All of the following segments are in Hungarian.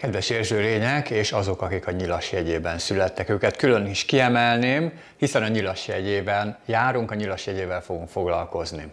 Kedves érzőlények és azok, akik a nyilas jegyében születtek, őket külön is kiemelném, hiszen a nyilas jegyében járunk, a nyilas jegyével fogunk foglalkozni.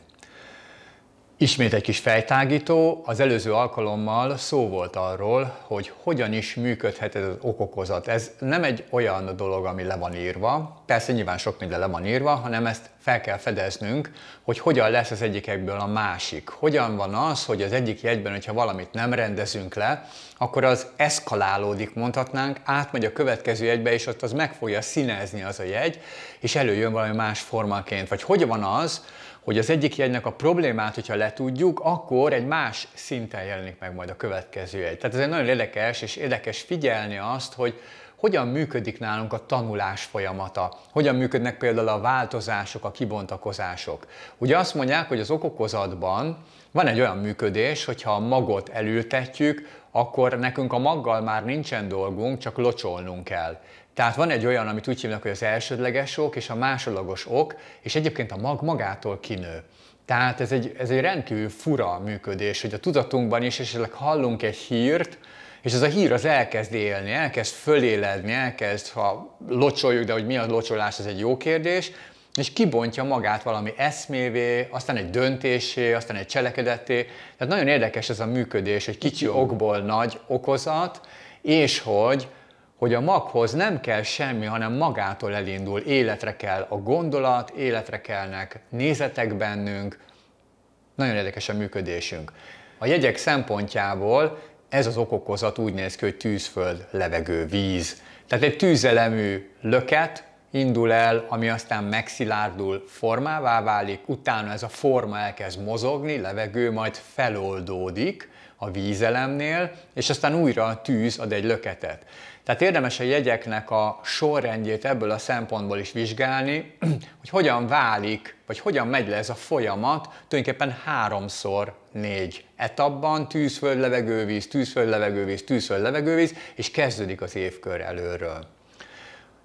Ismét egy kis fejtágító, az előző alkalommal szó volt arról, hogy hogyan is működhet ez az okokozat. Ez nem egy olyan dolog, ami le van írva, persze nyilván sok minden le van írva, hanem ezt fel kell fedeznünk, hogy hogyan lesz az egyikekből a másik. Hogyan van az, hogy az egyik jegyben, hogyha valamit nem rendezünk le, akkor az eszkalálódik, mondhatnánk, átmegy a következő jegybe, és ott az meg fogja színezni az a jegy, és előjön valami más formaként. Vagy hogy van az, hogy az egyik jegynek a problémát, hogyha letudjuk, akkor egy más szinten jelenik meg majd a következő jegy. Tehát ez egy nagyon érdekes, és érdekes figyelni azt, hogy hogyan működik nálunk a tanulás folyamata, hogyan működnek például a változások, a kibontakozások. Ugye azt mondják, hogy az okokozatban van egy olyan működés, hogyha a magot elültetjük, akkor nekünk a maggal már nincsen dolgunk, csak locsolnunk kell. Tehát van egy olyan, amit úgy hívnak, hogy az elsődleges ok és a másodlagos ok, és egyébként a mag magától kinő. Tehát ez egy, ez egy rendkívül fura működés, hogy a tudatunkban is esetleg hallunk egy hírt, és ez a hír az elkezd élni, elkezd föléledni, elkezd, ha locsoljuk, de hogy mi a locsolás, ez egy jó kérdés, és kibontja magát valami eszmévé, aztán egy döntésé, aztán egy cselekedetté. Tehát nagyon érdekes ez a működés, hogy kicsi okból nagy okozat, és hogy, hogy a maghoz nem kell semmi, hanem magától elindul. Életre kell a gondolat, életre kellnek nézetek bennünk. Nagyon érdekes a működésünk. A jegyek szempontjából ez az okokozat úgy néz ki, hogy tűzföld, levegő, víz. Tehát egy tűzelemű löket indul el, ami aztán megszilárdul, formává válik, utána ez a forma elkezd mozogni, levegő majd feloldódik, a vízelemnél, és aztán újra a tűz ad egy löketet. Tehát érdemes a jegyeknek a sorrendjét ebből a szempontból is vizsgálni, hogy hogyan válik, vagy hogyan megy le ez a folyamat tulajdonképpen háromszor négy etapban, tűzföld, levegővíz, tűzföld, levegővíz, tűzföld, levegővíz, és kezdődik az évkör előről.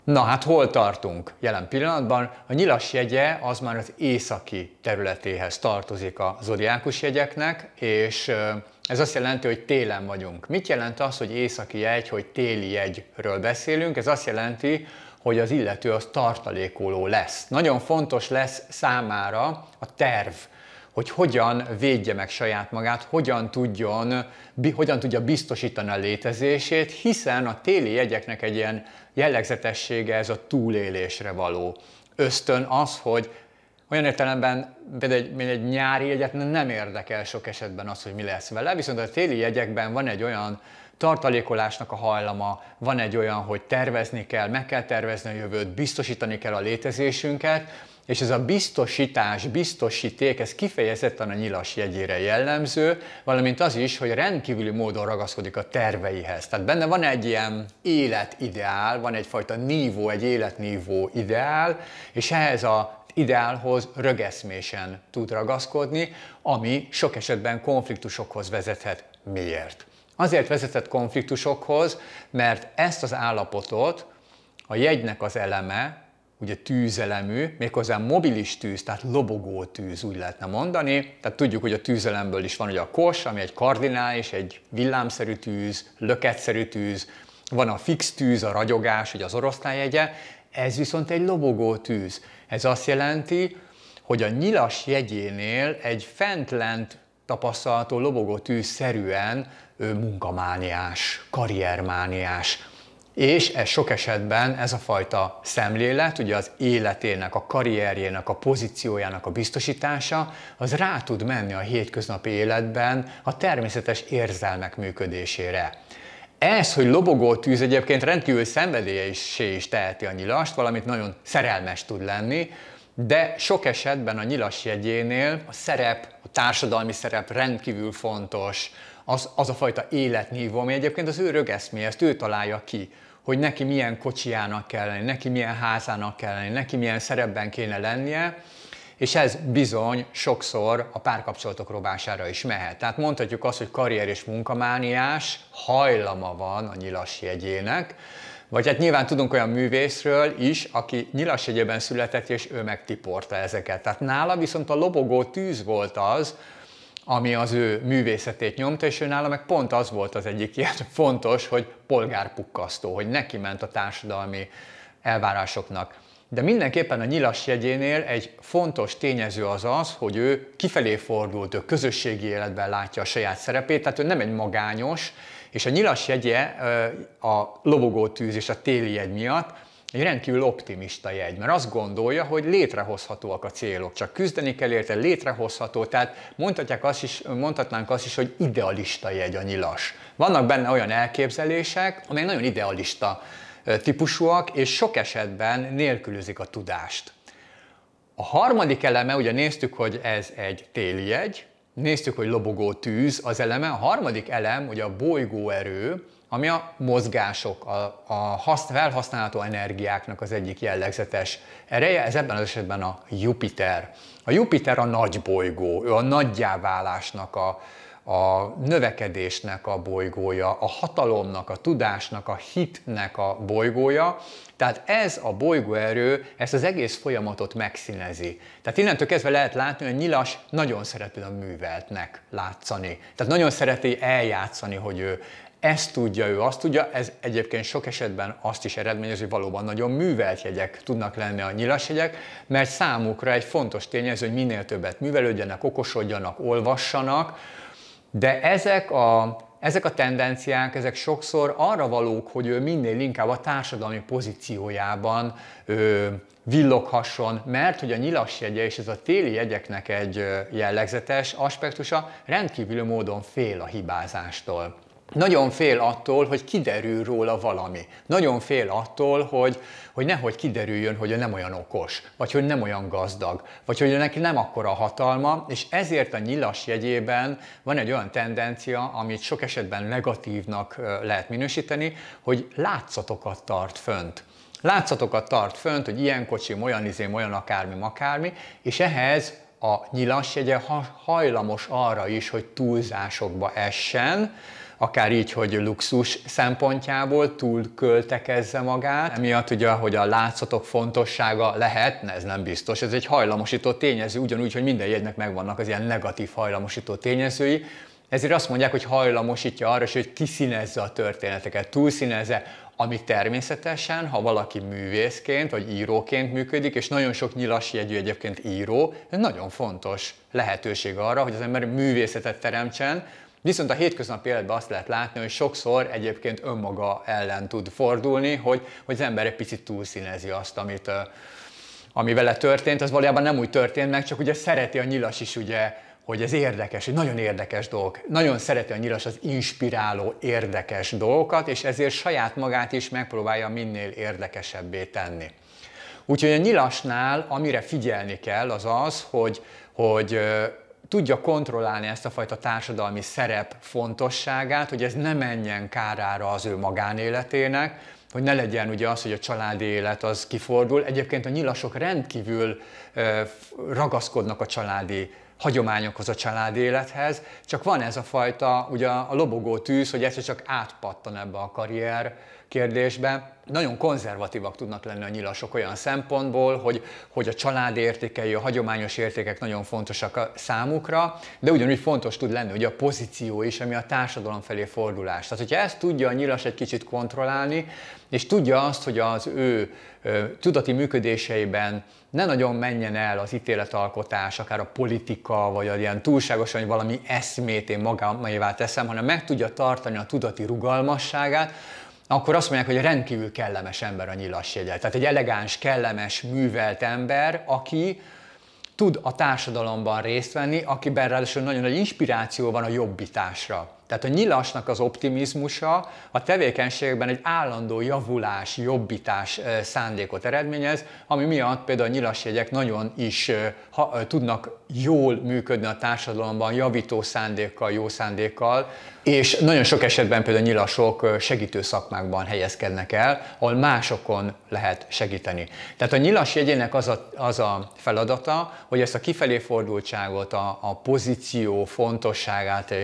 Na hát hol tartunk jelen pillanatban? A nyilas jegye az már az északi területéhez tartozik a zodiákus jegyeknek, és ez azt jelenti, hogy télen vagyunk. Mit jelent az, hogy északi jegy, hogy téli jegyről beszélünk? Ez azt jelenti, hogy az illető az tartalékoló lesz. Nagyon fontos lesz számára a terv, hogy hogyan védje meg saját magát, hogyan, tudjon, hogyan tudja biztosítani a létezését, hiszen a téli jegyeknek egy ilyen jellegzetessége ez a túlélésre való ösztön az, hogy olyan értelemben például egy, egy nyári jegyet nem érdekel sok esetben az, hogy mi lesz vele, viszont a téli jegyekben van egy olyan tartalékolásnak a hajlama, van egy olyan, hogy tervezni kell, meg kell tervezni a jövőt, biztosítani kell a létezésünket, és ez a biztosítás, biztosíték, ez kifejezetten a nyilas jegyére jellemző, valamint az is, hogy rendkívüli módon ragaszkodik a terveihez. Tehát benne van egy ilyen életideál, van egyfajta nívó, egy életnívó ideál, és ehhez a ideálhoz rögeszmésen tud ragaszkodni, ami sok esetben konfliktusokhoz vezethet. Miért? Azért vezetett konfliktusokhoz, mert ezt az állapotot a jegynek az eleme, ugye tűzelemű, méghozzá mobilis tűz, tehát lobogó tűz úgy lehetne mondani. Tehát tudjuk, hogy a tűzelemből is van ugye a kos, ami egy kardinális, egy villámszerű tűz, löketszerű tűz, van a fix tűz, a ragyogás, ugye az oroszlán jegye, ez viszont egy lobogó tűz. Ez azt jelenti, hogy a nyilas jegyénél egy fent-lent tapasztalható lobogó tűz szerűen ő munkamániás, karriermániás, és ez sok esetben ez a fajta szemlélet, ugye az életének, a karrierjének, a pozíciójának a biztosítása, az rá tud menni a hétköznapi életben a természetes érzelmek működésére. Ez, hogy lobogó tűz egyébként rendkívül szenvedélyesé is teheti a nyilast, valamit nagyon szerelmes tud lenni, de sok esetben a nyilas jegyénél a szerep, a társadalmi szerep rendkívül fontos, az, az a fajta életnívó, ami egyébként az ő rögeszméje, ezt ő találja ki hogy neki milyen kocsiának kell lenni, neki milyen házának kell lenni, neki milyen szerepben kéne lennie, és ez bizony sokszor a párkapcsolatok robására is mehet. Tehát mondhatjuk azt, hogy karrier és munkamániás hajlama van a nyilas jegyének, vagy hát nyilván tudunk olyan művészről is, aki nyilas jegyében született, és ő megtiporta ezeket. Tehát nála viszont a lobogó tűz volt az, ami az ő művészetét nyomta, és ő nála meg pont az volt az egyik ilyen fontos, hogy polgárpukkasztó, hogy neki ment a társadalmi elvárásoknak. De mindenképpen a nyilas jegyénél egy fontos tényező az az, hogy ő kifelé fordult, ő közösségi életben látja a saját szerepét, tehát ő nem egy magányos, és a nyilas jegye a lobogótűz és a téli jegy miatt egy rendkívül optimista jegy, mert azt gondolja, hogy létrehozhatóak a célok, csak küzdeni kell érte, létrehozható, tehát mondhatják azt is, mondhatnánk azt is, hogy idealista jegy a nyilas. Vannak benne olyan elképzelések, amelyek nagyon idealista típusúak, és sok esetben nélkülözik a tudást. A harmadik eleme, ugye néztük, hogy ez egy téli jegy, néztük, hogy lobogó tűz az eleme, a harmadik elem, hogy a bolygóerő, ami a mozgások, a, a haszt, felhasználható energiáknak az egyik jellegzetes ereje, ez ebben az esetben a Jupiter. A Jupiter a nagy bolygó, ő a nagyjáválásnak, a, a növekedésnek a bolygója, a hatalomnak, a tudásnak, a hitnek a bolygója. Tehát ez a bolygóerő ezt az egész folyamatot megszínezi. Tehát innentől kezdve lehet látni, hogy Nyilas nagyon szereti a műveltnek látszani. Tehát nagyon szereti eljátszani, hogy ő ezt tudja, ő azt tudja, ez egyébként sok esetben azt is eredményez, hogy valóban nagyon művelt jegyek tudnak lenni a nyilas jegyek, mert számukra egy fontos tényező, hogy minél többet művelődjenek, okosodjanak, olvassanak, de ezek a, ezek a tendenciák, ezek sokszor arra valók, hogy ő minél inkább a társadalmi pozíciójában ő, villoghasson, mert hogy a nyilas jegye és ez a téli jegyeknek egy jellegzetes aspektusa rendkívül módon fél a hibázástól. Nagyon fél attól, hogy kiderül róla valami. Nagyon fél attól, hogy, hogy nehogy kiderüljön, hogy ő nem olyan okos, vagy hogy nem olyan gazdag, vagy hogy neki nem akkora hatalma, és ezért a nyilas jegyében van egy olyan tendencia, amit sok esetben negatívnak lehet minősíteni, hogy látszatokat tart fönt látszatokat tart fönt, hogy ilyen kocsi, olyan izé, olyan akármi, akármi, és ehhez a nyilas jegye hajlamos arra is, hogy túlzásokba essen, akár így, hogy luxus szempontjából túl költekezze magát, emiatt ugye, hogy a látszatok fontossága lehet, ez nem biztos, ez egy hajlamosító tényező, ugyanúgy, hogy minden jegynek megvannak az ilyen negatív hajlamosító tényezői, ezért azt mondják, hogy hajlamosítja arra, hogy kiszínezze a történeteket, túlszínezze, ami természetesen, ha valaki művészként vagy íróként működik, és nagyon sok nyilas jegyű egyébként író, ez nagyon fontos lehetőség arra, hogy az ember művészetet teremtsen, Viszont a hétköznapi életben azt lehet látni, hogy sokszor egyébként önmaga ellen tud fordulni, hogy, hogy az ember egy picit túlszínezi azt, amit, ami vele történt, az valójában nem úgy történt meg, csak ugye szereti a nyilas is ugye hogy ez érdekes, hogy nagyon érdekes dolg, Nagyon szereti a nyilas az inspiráló, érdekes dolgokat, és ezért saját magát is megpróbálja minél érdekesebbé tenni. Úgyhogy a nyilasnál, amire figyelni kell, az az, hogy, hogy tudja kontrollálni ezt a fajta társadalmi szerep fontosságát, hogy ez ne menjen kárára az ő magánéletének, hogy ne legyen ugye az, hogy a családi élet az kifordul. Egyébként a nyilasok rendkívül ragaszkodnak a családi hagyományokhoz, a család élethez, csak van ez a fajta, ugye a lobogó tűz, hogy egyszer csak átpattan ebbe a karrier kérdésbe. Nagyon konzervatívak tudnak lenni a nyilasok olyan szempontból, hogy, hogy a család értékei, a hagyományos értékek nagyon fontosak a számukra, de ugyanúgy fontos tud lenni hogy a pozíció is, ami a társadalom felé fordulás. Tehát, hogyha ezt tudja a nyilas egy kicsit kontrollálni, és tudja azt, hogy az ő ö, tudati működéseiben ne nagyon menjen el az ítéletalkotás, akár a politika, vagy a ilyen túlságosan, hogy valami eszmét én magamévá teszem, hanem meg tudja tartani a tudati rugalmasságát, akkor azt mondják, hogy rendkívül kellemes ember a nyilas jegyel. Tehát egy elegáns, kellemes, művelt ember, aki tud a társadalomban részt venni, akiben ráadásul nagyon nagy inspiráció van a jobbításra. Tehát a nyilasnak az optimizmusa a tevékenységben egy állandó javulás, jobbítás szándékot eredményez, ami miatt például a nyilasjegyek nagyon is ha, tudnak jól működni a társadalomban, javító szándékkal, jó szándékkal, és nagyon sok esetben például nyilasok segítő szakmákban helyezkednek el, ahol másokon lehet segíteni. Tehát a nyilas jegyének az a, az a feladata, hogy ezt a kifelé fordultságot, a, a pozíció fontosságát,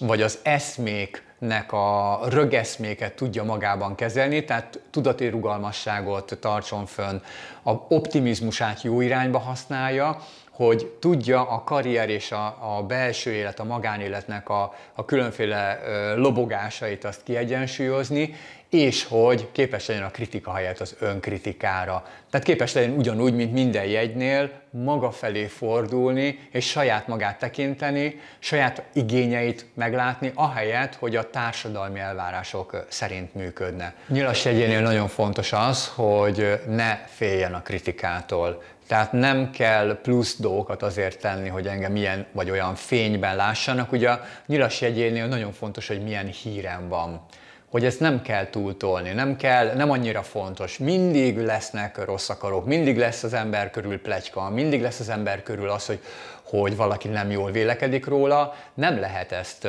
vagy az eszméknek a rögeszméket tudja magában kezelni, tehát tudati rugalmasságot tartson fönn, a optimizmusát jó irányba használja, hogy tudja a karrier és a, a belső élet, a magánéletnek a, a különféle ö, lobogásait azt kiegyensúlyozni, és hogy képes legyen a kritika helyett az önkritikára. Tehát képes legyen ugyanúgy, mint minden jegynél, maga felé fordulni, és saját magát tekinteni, saját igényeit meglátni, ahelyett, hogy a társadalmi elvárások szerint működne. Nyilas jegyénél nagyon fontos az, hogy ne féljen a kritikától. Tehát nem kell plusz dolgokat azért tenni, hogy engem milyen vagy olyan fényben lássanak. Ugye a nyilas jegyénél nagyon fontos, hogy milyen hírem van hogy ezt nem kell túltolni, nem kell, nem annyira fontos. Mindig lesznek rossz akarok, mindig lesz az ember körül plegyka, mindig lesz az ember körül az, hogy, hogy valaki nem jól vélekedik róla, nem lehet ezt,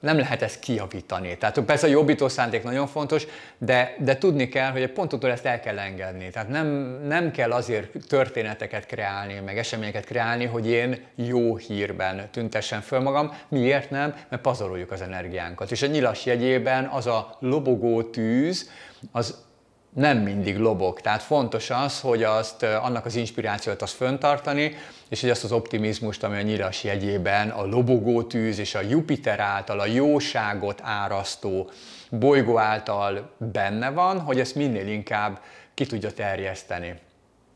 nem lehet ezt kiavítani. Tehát persze a jobbító szándék nagyon fontos, de, de tudni kell, hogy egy pontoktól ezt el kell engedni. Tehát nem, nem kell azért történeteket kreálni, meg eseményeket kreálni, hogy én jó hírben tüntessen föl magam. Miért nem? Mert pazaroljuk az energiánkat. És a nyilas jegyében az a lobogó tűz az nem mindig lobog. Tehát fontos az, hogy azt, annak az inspirációt azt föntartani, és hogy azt az optimizmust, ami a nyilas jegyében a lobogó tűz és a Jupiter által a jóságot árasztó bolygó által benne van, hogy ezt minél inkább ki tudja terjeszteni.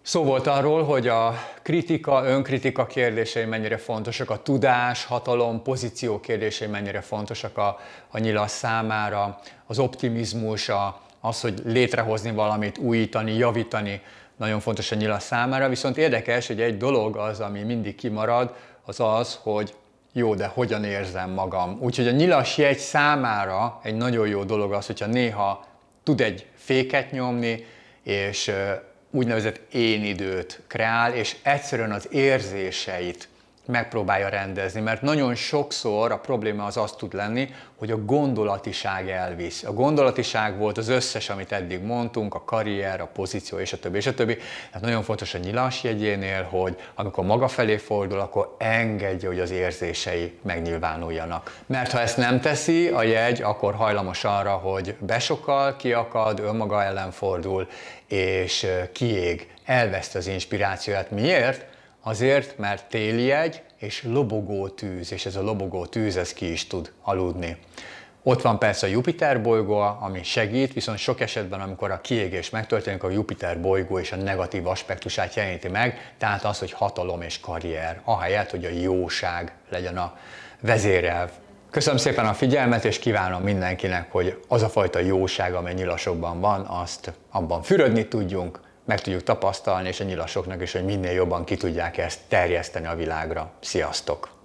Szó volt arról, hogy a kritika, önkritika kérdései mennyire fontosak, a tudás, hatalom, pozíció kérdései mennyire fontosak a, a nyilas számára, az optimizmus, a, az, hogy létrehozni valamit, újítani, javítani, nagyon fontos a nyilas számára. Viszont érdekes, hogy egy dolog az, ami mindig kimarad, az az, hogy jó, de hogyan érzem magam. Úgyhogy a nyilas jegy számára egy nagyon jó dolog az, hogyha néha tud egy féket nyomni, és úgynevezett én időt kreál, és egyszerűen az érzéseit megpróbálja rendezni, mert nagyon sokszor a probléma az az tud lenni, hogy a gondolatiság elvisz. A gondolatiság volt az összes, amit eddig mondtunk, a karrier, a pozíció, és a többi, és a többi. Tehát nagyon fontos a nyilas jegyénél, hogy amikor maga felé fordul, akkor engedje, hogy az érzései megnyilvánuljanak. Mert ha ezt nem teszi, a jegy akkor hajlamos arra, hogy besokal, kiakad, önmaga ellen fordul, és kiég, elveszti az inspirációját. Miért? Azért, mert téli egy és lobogó tűz, és ez a lobogó tűz, ez ki is tud aludni. Ott van persze a Jupiter bolygó, ami segít, viszont sok esetben, amikor a kiégés megtörténik, a Jupiter bolygó és a negatív aspektusát jeleníti meg, tehát az, hogy hatalom és karrier, ahelyett, hogy a jóság legyen a vezérelv. Köszönöm szépen a figyelmet, és kívánom mindenkinek, hogy az a fajta jóság, amely nyilasokban van, azt abban fürödni tudjunk, meg tudjuk tapasztalni, és a nyilasoknak is, hogy minél jobban ki tudják ezt terjeszteni a világra. Sziasztok!